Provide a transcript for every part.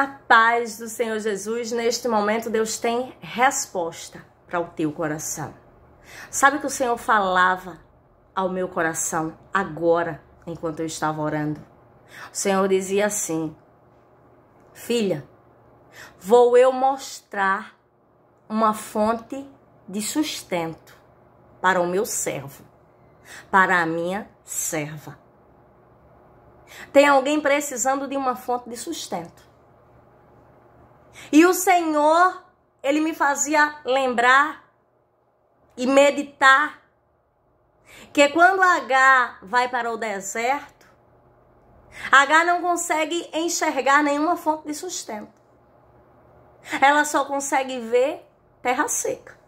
a paz do Senhor Jesus, neste momento Deus tem resposta para o teu coração. Sabe que o Senhor falava ao meu coração agora, enquanto eu estava orando? O Senhor dizia assim: Filha, vou eu mostrar uma fonte de sustento para o meu servo, para a minha serva. Tem alguém precisando de uma fonte de sustento. E o Senhor, ele me fazia lembrar e meditar que quando H vai para o deserto, H não consegue enxergar nenhuma fonte de sustento. Ela só consegue ver terra seca.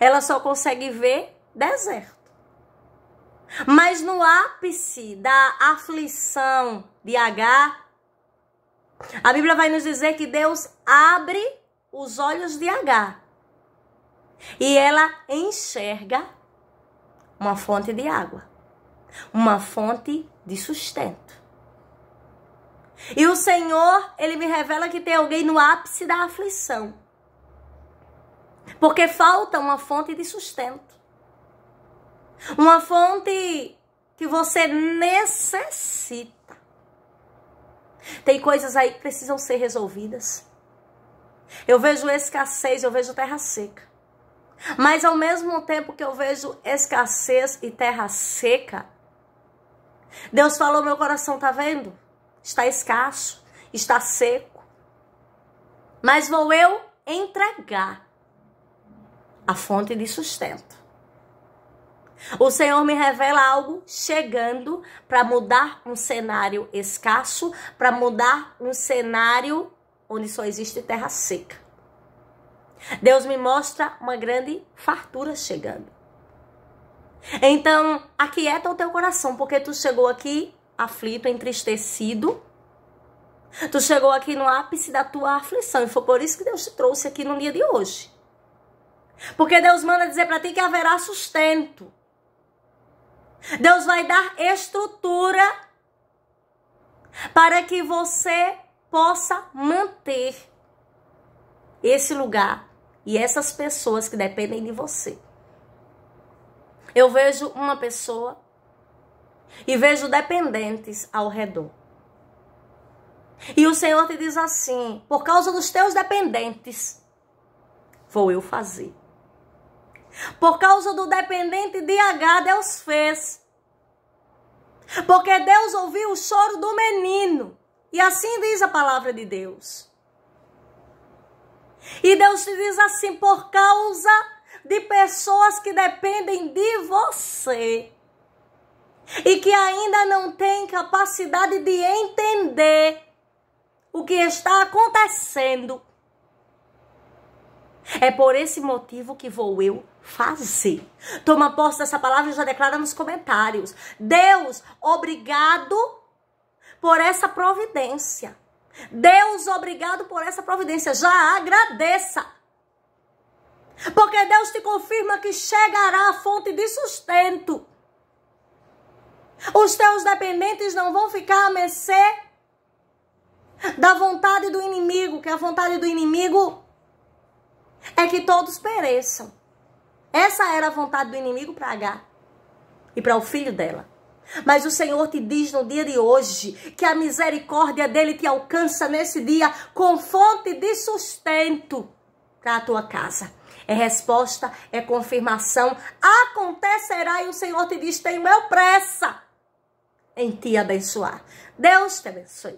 Ela só consegue ver deserto. Mas no ápice da aflição de H, a Bíblia vai nos dizer que Deus abre os olhos de Agar. E ela enxerga uma fonte de água, uma fonte de sustento. E o Senhor, ele me revela que tem alguém no ápice da aflição. Porque falta uma fonte de sustento. Uma fonte que você necessita. Tem coisas aí que precisam ser resolvidas. Eu vejo escassez, eu vejo terra seca. Mas ao mesmo tempo que eu vejo escassez e terra seca, Deus falou: meu coração tá vendo? Está escasso, está seco. Mas vou eu entregar a fonte de sustento. O Senhor me revela algo chegando para mudar um cenário escasso, para mudar um cenário onde só existe terra seca. Deus me mostra uma grande fartura chegando. Então, aquieta o teu coração, porque tu chegou aqui aflito, entristecido. Tu chegou aqui no ápice da tua aflição e foi por isso que Deus te trouxe aqui no dia de hoje. Porque Deus manda dizer para ti que haverá sustento. Deus vai dar estrutura para que você possa manter esse lugar e essas pessoas que dependem de você. Eu vejo uma pessoa e vejo dependentes ao redor. E o Senhor te diz assim: por causa dos teus dependentes, vou eu fazer. Por causa do dependente de H, Deus fez. Porque Deus ouviu o choro do menino. E assim diz a palavra de Deus. E Deus te diz assim: por causa de pessoas que dependem de você e que ainda não têm capacidade de entender o que está acontecendo. É por esse motivo que vou eu fazer. Toma posse dessa palavra e já declara nos comentários. Deus, obrigado por essa providência. Deus, obrigado por essa providência. Já agradeça. Porque Deus te confirma que chegará a fonte de sustento. Os teus dependentes não vão ficar a mercê da vontade do inimigo, que é a vontade do inimigo é que todos pereçam. Essa era a vontade do inimigo para H e para o filho dela. Mas o Senhor te diz no dia de hoje que a misericórdia dele te alcança nesse dia com fonte de sustento para a tua casa. É resposta, é confirmação. Acontecerá e o Senhor te diz: tenho eu pressa em te abençoar. Deus te abençoe.